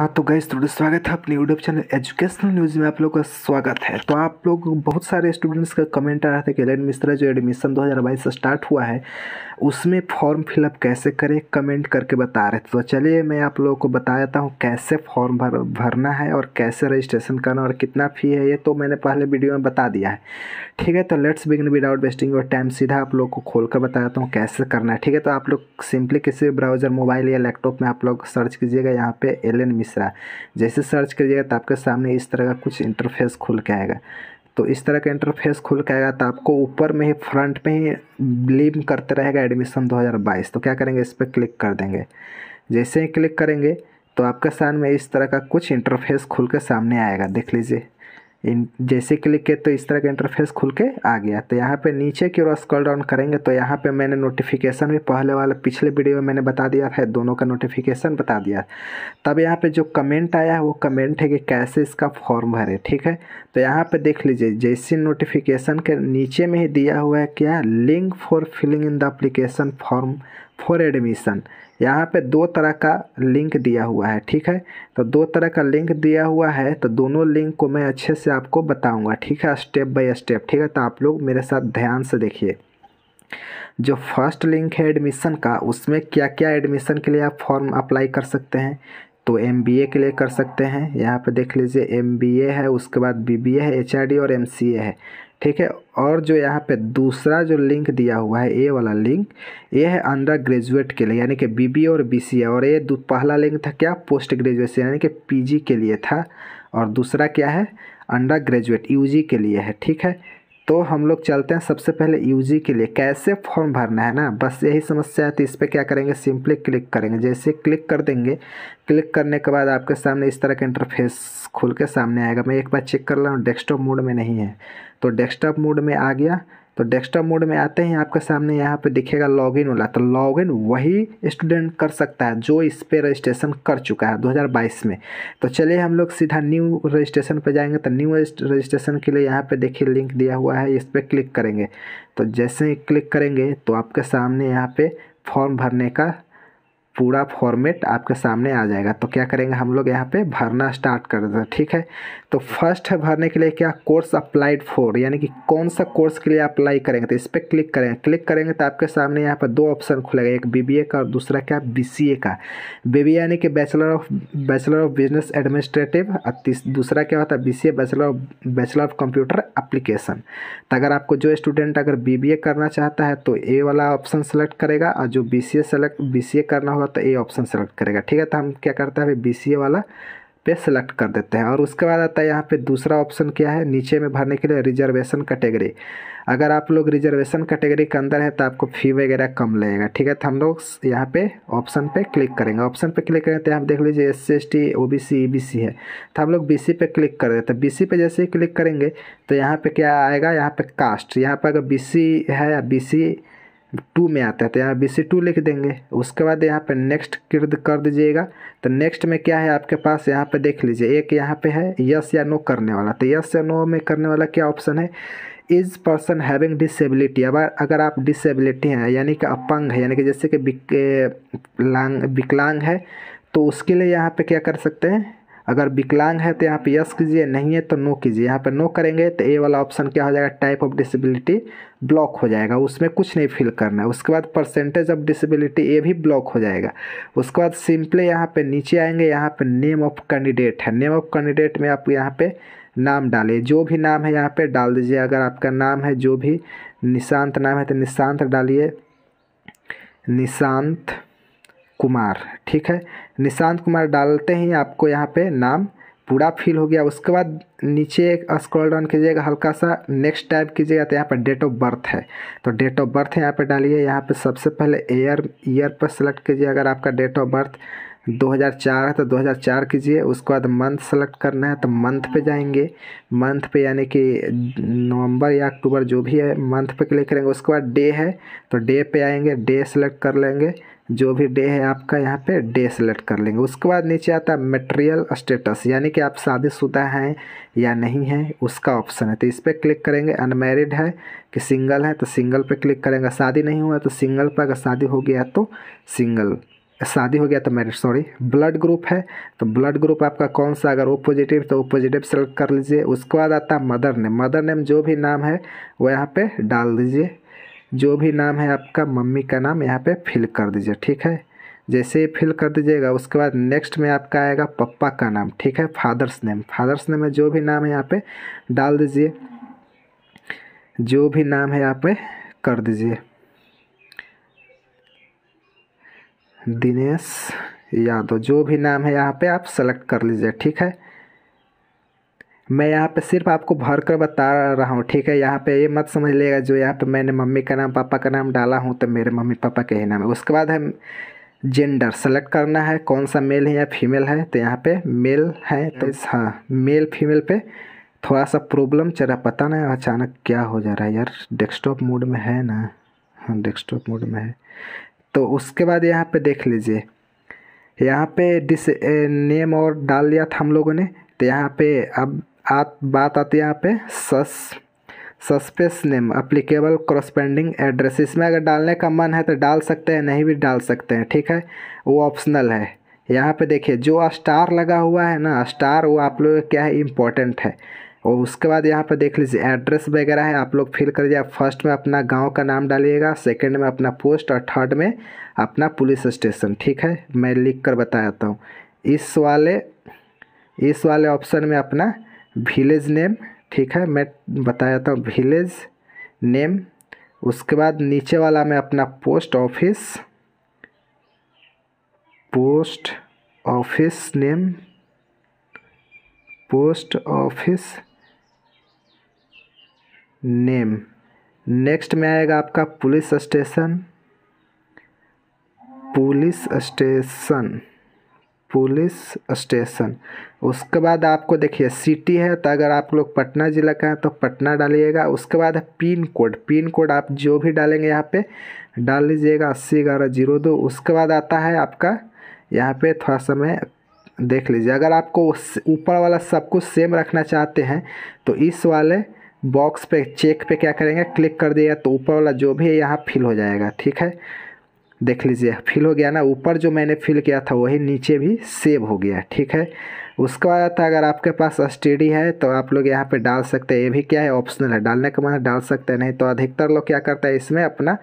हाँ तो गैस थोड़ा स्वागत है अपने यूट्यूब चैनल एजुकेशनल न्यूज़ में आप लोग का स्वागत है तो आप लोग बहुत सारे स्टूडेंट्स का कमेंट आ रहा था कि लैन मिश्रा जो एडमिशन 2022 से स्टार्ट हुआ है उसमें फॉर्म फिलअप कैसे करें कमेंट करके बता रहे थे तो चलिए मैं आप लोगों को बता देता हूँ कैसे फॉर्म भर भरना है और कैसे रजिस्ट्रेशन करना और कितना फ़ी है ये तो मैंने पहले वीडियो में बता दिया है ठीक है तो लेट्स बिगिन विदाउट वेस्टिंग और टाइम सीधा आप लोग को खोल कर बता देता हूँ कैसे करना है ठीक है तो आप लोग सिंपली किसी ब्राउज़र मोबाइल या लैपटॉप में आप लोग सर्च कीजिएगा यहाँ पर एल एन मिश्रा मिश्रा जैसे सर्च करिएगा तो आपके सामने इस तरह का कुछ इंटरफेस खुल के आएगा तो इस तरह का इंटरफेस खुल के आएगा तो आपको ऊपर में ही फ्रंट में ही ब्लिम करते रहेगा एडमिशन 2022 तो क्या करेंगे इस पर क्लिक कर देंगे जैसे ही क्लिक करेंगे तो आपके सामने इस तरह का कुछ इंटरफेस खुल के सामने आएगा देख लीजिए इन जैसे क्लिक किए तो इस तरह का इंटरफेस खुल के आ गया तो यहाँ पे नीचे की ओर स्क्रॉल डाउन करेंगे तो यहाँ पे मैंने नोटिफिकेशन भी पहले वाले पिछले वीडियो में मैंने बता दिया था दोनों का नोटिफिकेशन बता दिया तब यहाँ पे जो कमेंट आया है वो कमेंट है कि कैसे इसका फॉर्म भरे ठीक है तो यहाँ पर देख लीजिए जैसे नोटिफिकेशन के नीचे में ही दिया हुआ है क्या link for filling in the application form for admission यहाँ पे दो तरह का लिंक दिया हुआ है ठीक है तो दो तरह का लिंक दिया हुआ है तो दोनों लिंक को मैं अच्छे से आपको बताऊंगा ठीक है स्टेप बाय स्टेप ठीक है तो आप लोग मेरे साथ ध्यान से देखिए जो फर्स्ट लिंक है एडमिशन का उसमें क्या क्या एडमिशन के लिए आप फॉर्म अप्लाई कर सकते हैं तो एम के लिए कर सकते हैं यहाँ पे देख लीजिए एम है उसके बाद बी है एच और एम है ठीक है और जो यहाँ पे दूसरा जो लिंक दिया हुआ है ए वाला लिंक ये है अंडर ग्रेजुएट के लिए यानी कि बीबीए और बीसीए और ये पहला लिंक था क्या पोस्ट ग्रेजुएशन यानी कि पीजी के लिए था और दूसरा क्या है अंडर ग्रेजुएट यूजी के लिए है ठीक है तो हम लोग चलते हैं सबसे पहले यूजी के लिए कैसे फॉर्म भरना है ना बस यही समस्या है तो इस पर क्या करेंगे सिंपली क्लिक करेंगे जैसे क्लिक कर देंगे क्लिक करने के बाद आपके सामने इस तरह का इंटरफेस खुल के सामने आएगा मैं एक बार चेक कर रहा हूँ डेस्कटॉप मोड में नहीं है तो डेस्कटॉप मोड में आ गया तो डेस्कटॉप मोड में आते हैं आपके सामने यहाँ पे दिखेगा लॉगिन वाला तो लॉगिन वही स्टूडेंट कर सकता है जो इस पर रजिस्ट्रेशन कर चुका है 2022 में तो चलिए हम लोग सीधा न्यू रजिस्ट्रेशन पर जाएंगे तो न्यू रजिस्ट्रेशन के लिए यहाँ पे देखिए लिंक दिया हुआ है इस पर क्लिक करेंगे तो जैसे ही क्लिक करेंगे तो आपके सामने यहाँ पर फॉर्म भरने का पूरा फॉर्मेट आपके सामने आ जाएगा तो क्या करेंगे हम लोग यहाँ पे भरना स्टार्ट कर देते हैं ठीक है तो फर्स्ट है भरने के लिए क्या कोर्स अप्लाइड फॉर यानी कि कौन सा कोर्स के लिए अप्लाई करेंगे तो इस पर क्लिक करेंगे क्लिक करेंगे तो आपके सामने यहाँ पर दो ऑप्शन खुलेगा एक बी का और दूसरा क्या बी का बी यानी कि bachelor of bachelor of business administrative दूसरा क्या होता है B bachelor of bachelor of computer application तो अगर आपको जो स्टूडेंट अगर बी करना चाहता है तो ए वाला ऑप्शन सेलेक्ट करेगा और जो बी सी सेलेक्ट बी करना होगा तो ए ऑप्शन सेलेक्ट करेगा ठीक है तो हम क्या करते हैं अभी बी सी ए वाला पे सेलेक्ट कर देते हैं और उसके बाद आता है यहाँ पे दूसरा ऑप्शन क्या है नीचे में भरने के लिए रिजर्वेशन कैटेगरी अगर आप लोग रिजर्वेशन कैटेगरी के अंदर है तो आपको फ़ी वगैरह कम लगेगा ठीक है तो हम लोग यहाँ पे ऑप्शन पे क्लिक करेंगे ऑप्शन पे क्लिक करेंगे तो यहाँ देख लीजिए S C S T O B C B C है तो हम लोग बी सी पे क्लिक कर देते हैं बी सी पे जैसे ही क्लिक करेंगे तो यहाँ पर क्या आएगा यहाँ पर कास्ट यहाँ पर अगर बी सी है या बी सी टू में आता है तो यहाँ बी सी टू लिख देंगे उसके बाद यहाँ पे नेक्स्ट कर दीजिएगा तो नेक्स्ट में क्या है आपके पास यहाँ पे देख लीजिए एक यहाँ पे है यस या नो करने वाला तो यस या नो में करने वाला क्या ऑप्शन है इज पर्सन हैविंग डिसेबिलिटी अब अगर आप डिसेबिलिटी हैं यानी कि अपंग है यानी कि जैसे कि विकलांग है तो उसके लिए यहाँ पर क्या कर सकते हैं अगर विकलांग है तो यहाँ पे यस कीजिए नहीं है तो नो कीजिए यहाँ पे नो करेंगे तो ए वाला ऑप्शन क्या हो जाएगा टाइप ऑफ डिसेबिलिटी ब्लॉक हो जाएगा उसमें कुछ नहीं फिल करना है उसके बाद परसेंटेज ऑफ डिसेबिलिटी ए भी ब्लॉक हो जाएगा उसके बाद सिंपली यहाँ पे नीचे आएंगे यहाँ पे name of candidate name of of कैंडिडेट में आप यहाँ पे नाम डालिए जो भी नाम है यहाँ पे डाल दीजिए अगर आपका नाम है जो भी निशांत नाम है तो निशांत डालिए निशांत कुमार ठीक है निशांत कुमार डालते ही आपको यहाँ पे नाम पूरा फिल हो गया उसके बाद नीचे एक स्क्रॉल डाउन कीजिएगा हल्का सा नेक्स्ट टाइप कीजिएगा तो यहाँ पर डेट ऑफ बर्थ है तो डेट ऑफ बर्थ यहाँ पर डालिए यहाँ पर सबसे पहले ईयर ईयर पर सेलेक्ट कीजिए अगर आपका डेट ऑफ बर्थ 2004 है तो 2004 कीजिए उसके बाद मंथ सेलेक्ट करना है तो मंथ पे जाएंगे मंथ पे यानी कि नवंबर या अक्टूबर जो भी है मंथ पे क्लिक करेंगे उसके बाद डे है तो डे पे आएंगे डे सेलेक्ट कर लेंगे जो भी डे है आपका यहाँ पे डे सेलेक्ट कर लेंगे उसके बाद नीचे आता है मेटेरियल स्टेटस यानी कि आप शादीशुदा हैं या नहीं हैं उसका ऑप्शन है तो इस पर क्लिक करेंगे अनमेरिड है कि सिंगल है तो सिंगल पे क्लिक करेंगे शादी नहीं हुआ तो सिंगल पर अगर शादी हो गया तो सिंगल शादी हो गया तो मैरिड सॉरी ब्लड ग्रुप है तो ब्लड ग्रुप आपका कौन सा अगर ओ पॉजिटिव तो ओ पॉजिटिव सेलेक्ट कर लीजिए उसके बाद आता है मदर नेम मदर नेम जो भी नाम है वो यहाँ पे डाल दीजिए जो भी नाम है आपका मम्मी का नाम यहाँ पे फिल कर दीजिए ठीक है जैसे ही फिल कर दीजिएगा उसके बाद नेक्स्ट में आपका आएगा पप्पा का नाम ठीक है फादर्स नेम फादर्स नेम में जो भी नाम है यहाँ पे डाल दीजिए जो भी नाम है यहाँ पे कर दीजिए दिनेश यादव जो भी नाम है यहाँ पे आप सेलेक्ट कर लीजिए ठीक है मैं यहाँ पे सिर्फ आपको भर कर बता रहा हूँ ठीक है यहाँ पे ये मत समझ लेगा जो यहाँ पे मैंने मम्मी का नाम पापा का नाम डाला हूँ तो मेरे मम्मी पापा के ही नाम है उसके बाद हम जेंडर सेलेक्ट करना है कौन सा मेल है या फीमेल है तो यहाँ पे मेल है तो हाँ मेल फीमेल पे थोड़ा सा प्रॉब्लम चल रहा पता नहीं अचानक क्या हो जा रहा है यार डेस्कटॉप मोड में है ना हाँ डेस्कटॉप मोड में है तो उसके बाद यहाँ पे देख लीजिए यहाँ पे डिस नेम और डाल दिया था हम लोगों ने तो यहाँ पे अब आत बात आती है यहाँ पे सस सस्पेस नेम अप्लीकेबल क्रॉसपेंडिंग एड्रेस इसमें अगर डालने का मन है तो डाल सकते हैं नहीं भी डाल सकते हैं ठीक है वो ऑप्शनल है यहाँ पे देखिए जो स्टार लगा हुआ है ना स्टार वो आप लोग क्या है इम्पोर्टेंट है और उसके बाद यहाँ पर देख लीजिए एड्रेस वगैरह है आप लोग फिल कर दिया फर्स्ट में अपना गांव का नाम डालिएगा सेकंड में अपना पोस्ट और थर्ड में अपना पुलिस स्टेशन ठीक है मैं लिख कर बताता हूँ इस वाले इस वाले ऑप्शन में अपना विलेज नेम ठीक है मैं बता देता हूँ विलेज नेम उसके बाद नीचे वाला मैं अपना post office post office name post office name next में आएगा आपका police station police station police station उसके बाद आपको देखिए सिटी है तो अगर आप लोग पटना ज़िला का हैं तो पटना डालिएगा उसके बाद पिन कोड पिन कोड आप जो भी डालेंगे यहाँ पे डाल लीजिएगा अस्सी ग्यारह जीरो दो उसके बाद आता है आपका यहाँ पे थोड़ा समय देख लीजिए अगर आपको ऊपर वाला सब कुछ सेम रखना चाहते हैं तो इस वाले बॉक्स पे चेक पे क्या करेंगे क्लिक कर दिएगा तो ऊपर वाला जो भी है यहाँ फिल हो जाएगा ठीक है देख लीजिए फिल हो गया ना ऊपर जो मैंने फिल किया था वही नीचे भी सेव हो गया ठीक है उसके बाद तो अगर आपके पास स्टडी है तो आप लोग यहाँ पे डाल सकते हैं ये भी क्या है ऑप्शनल है डालने के बाद डाल सकते हैं नहीं तो अधिकतर लोग क्या करते हैं इसमें अपना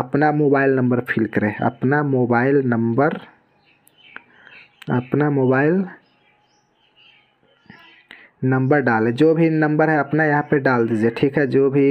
अपना मोबाइल नंबर फिल करें अपना मोबाइल नंबर अपना मोबाइल नंबर डालें जो भी नंबर है अपना यहाँ पे डाल दीजिए ठीक है जो भी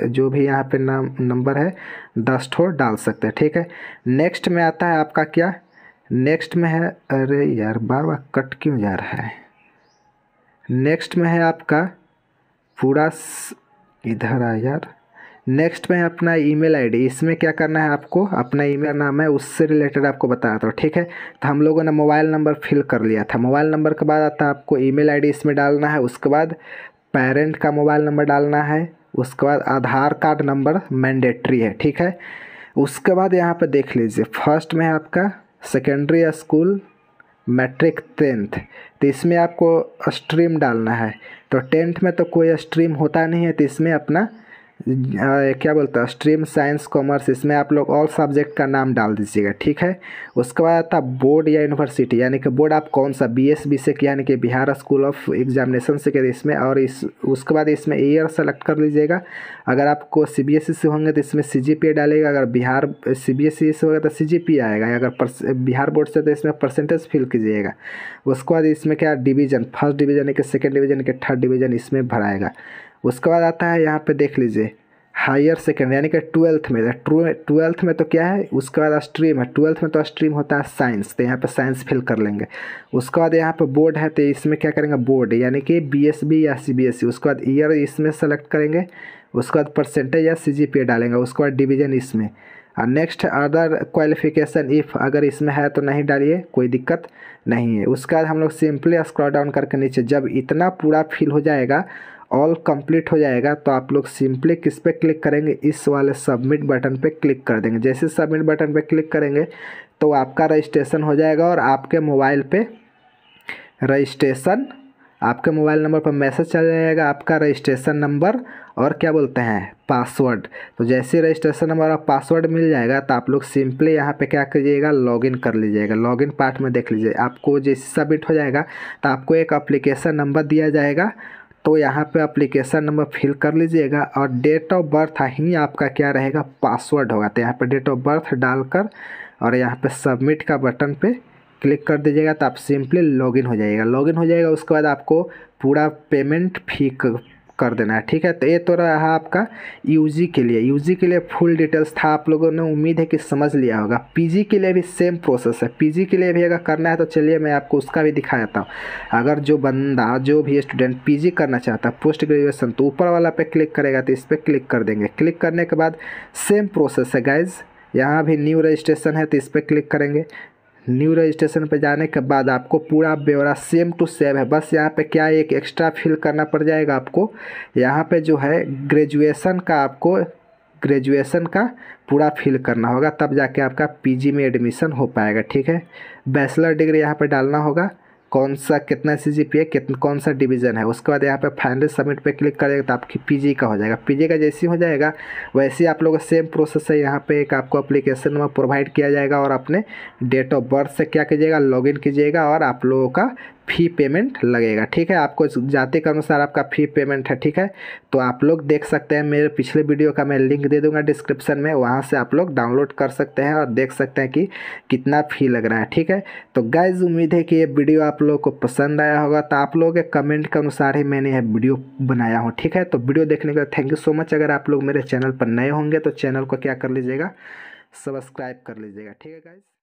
जो भी यहाँ पे नाम नंबर है दस ठो डाल सकते हैं ठीक है नेक्स्ट में आता है आपका क्या नेक्स्ट में है अरे यार बार बार कट क्यों जा रहा है नेक्स्ट में है आपका पूरा इधर आ यार नेक्स्ट में अपना ईमेल आईडी इसमें क्या करना है आपको अपना ईमेल नाम है उससे रिलेटेड आपको बताया था ठीक है तो हम लोगों ने मोबाइल नंबर फिल कर लिया था मोबाइल नंबर के बाद आता है आपको ईमेल आईडी इसमें डालना है उसके बाद पेरेंट का मोबाइल नंबर डालना है उसके बाद आधार कार्ड नंबर मैंडेट्री है ठीक है उसके बाद यहाँ पर देख लीजिए फर्स्ट में आपका सेकेंडरी स्कूल मैट्रिक टेंथ तो इसमें आपको स्ट्रीम डालना है तो टेंथ में तो कोई स्ट्रीम होता नहीं है तो इसमें अपना क्या बोलता है स्ट्रीम साइंस कॉमर्स इसमें आप लोग ऑल सब्जेक्ट का नाम डाल दीजिएगा ठीक है उसके बाद आता बोर्ड या यूनिवर्सिटी यानी कि बोर्ड आप कौन सा बी एस बी से यानी कि बिहार स्कूल ऑफ एग्जामिनेशन से करें इसमें और इस उसके बाद इसमें ईयर सेलेक्ट कर लीजिएगा अगर आपको सी बी एस ई से होंगे तो इसमें सी जी पी डालेगा अगर Bihar C B S E से होगा तो सी जी पी आएगा अगर बिहार बोर्ड से तो इसमें परसेंटेज फिल कीजिएगा उसके बाद इसमें क्या डिवीज़न फर्स्ट डिवीज़न के कि सेकेंड डिवीज़न के थर्ड डिवीज़न इसमें भराएगा उसके बाद आता है यहाँ पे देख लीजिए हायर सेकेंड यानी कि ट्वेल्थ में ट्वेल्थ तो में तो क्या है उसके बाद स्ट्रीम है ट्वेल्थ में तो स्ट्रीम होता है साइंस तो यहाँ पे साइंस फिल कर लेंगे उसके बाद यहाँ पे बोर्ड है तो इसमें क्या करेंगे बोर्ड यानी कि बीएसबी या सीबीएसई e। उसके बाद ईयर इसमें सेलेक्ट करेंगे उसके बाद परसेंटेज या सी डालेंगे उसके बाद डिवीजन इसमें और नेक्स्ट अदर क्वालिफिकेशन इफ़ अगर इसमें है तो नहीं डालिए कोई दिक्कत नहीं है उसके बाद हम लोग सिंपली स्क्रॉल डाउन करके नीचे जब इतना पूरा फिल हो जाएगा ऑल कंप्लीट हो जाएगा तो आप लोग सिंपली किस पे क्लिक करेंगे इस वाले सबमिट बटन पे क्लिक कर देंगे जैसे सबमिट बटन पे क्लिक करेंगे तो आपका रजिस्ट्रेशन हो जाएगा और आपके मोबाइल पे रजिस्ट्रेशन आपके मोबाइल नंबर पर मैसेज चल जाएगा आपका रजिस्ट्रेशन नंबर और क्या बोलते हैं पासवर्ड तो जैसे रजिस्ट्रेशन नंबर और पासवर्ड मिल जाएगा तो आप लोग सिंपली यहाँ पे क्या कीजिएगा लॉगिन कर लीजिएगा लॉगिन पार्ट में देख लीजिए आपको जैसे सबमिट हो जाएगा तो आपको एक अप्लीकेशन नंबर दिया जाएगा तो यहाँ पे अप्लीकेशन नंबर फिल कर लीजिएगा और डेट ऑफ बर्थ ही आपका क्या रहेगा पासवर्ड होगा तो यहाँ पर डेट ऑफ बर्थ डालकर और यहाँ पे सबमिट का बटन पे क्लिक कर दीजिएगा तो आप सिंपली लॉगिन हो जाएगा लॉगिन हो जाएगा उसके बाद आपको पूरा पेमेंट फी कर देना है ठीक है तो ये तो रहा आपका यूजी के लिए यूजी के लिए फुल डिटेल्स था आप लोगों ने उम्मीद है कि समझ लिया होगा पीजी के लिए भी सेम प्रोसेस है पीजी के लिए भी अगर करना है तो चलिए मैं आपको उसका भी दिखा देता हूँ अगर जो बंदा जो भी स्टूडेंट पी करना चाहता है पोस्ट ग्रेजुएसन तो ऊपर वाला पे क्लिक करेगा तो इस पर क्लिक कर देंगे क्लिक करने के बाद सेम प्रोसेस है गाइज़ यहाँ भी न्यू रजिस्ट्रेशन है तो इस पर क्लिक करेंगे न्यू रजिस्ट्रेशन पर जाने के बाद आपको पूरा ब्यौरा सेम टू सेम है बस यहाँ पे क्या एक एक्स्ट्रा फिल करना पड़ जाएगा आपको यहाँ पे जो है ग्रेजुएशन का आपको ग्रेजुएशन का पूरा फिल करना होगा तब जाके आपका पीजी में एडमिशन हो पाएगा ठीक है बैचलर डिग्री यहाँ पर डालना होगा कौन सा कितना सी जी पी है कितना कौन सा डिवीज़न है उसके बाद यहाँ पे फाइनली सबमिट पे क्लिक करेगा तो आपकी पीजी का हो जाएगा पीजी का जैसे हो जाएगा वैसे आप लोगों का सेम प्रोसेस है यहाँ पे एक आपको अप्लीकेशन नंबर प्रोवाइड किया जाएगा और अपने डेट ऑफ बर्थ से क्या कीजिएगा लॉग कीजिएगा और आप लोगों का फ़ी पेमेंट लगेगा ठीक है आपको जाति के अनुसार आपका फ़ी पेमेंट है ठीक है तो आप लोग देख सकते हैं मेरे पिछले वीडियो का मैं लिंक दे दूंगा डिस्क्रिप्शन में वहाँ से आप लोग डाउनलोड कर सकते हैं और देख सकते हैं कि कितना फ़ी लग रहा है ठीक है तो गाइज उम्मीद है कि ये वीडियो आप लोगों को पसंद आया होगा तो आप लोगों के कमेंट के अनुसार ही मैंने यह वीडियो बनाया हूँ ठीक है तो वीडियो देखने के लिए थैंक यू सो मच अगर आप लोग मेरे चैनल पर नए होंगे तो चैनल को क्या कर लीजिएगा सब्सक्राइब कर लीजिएगा ठीक है गाइज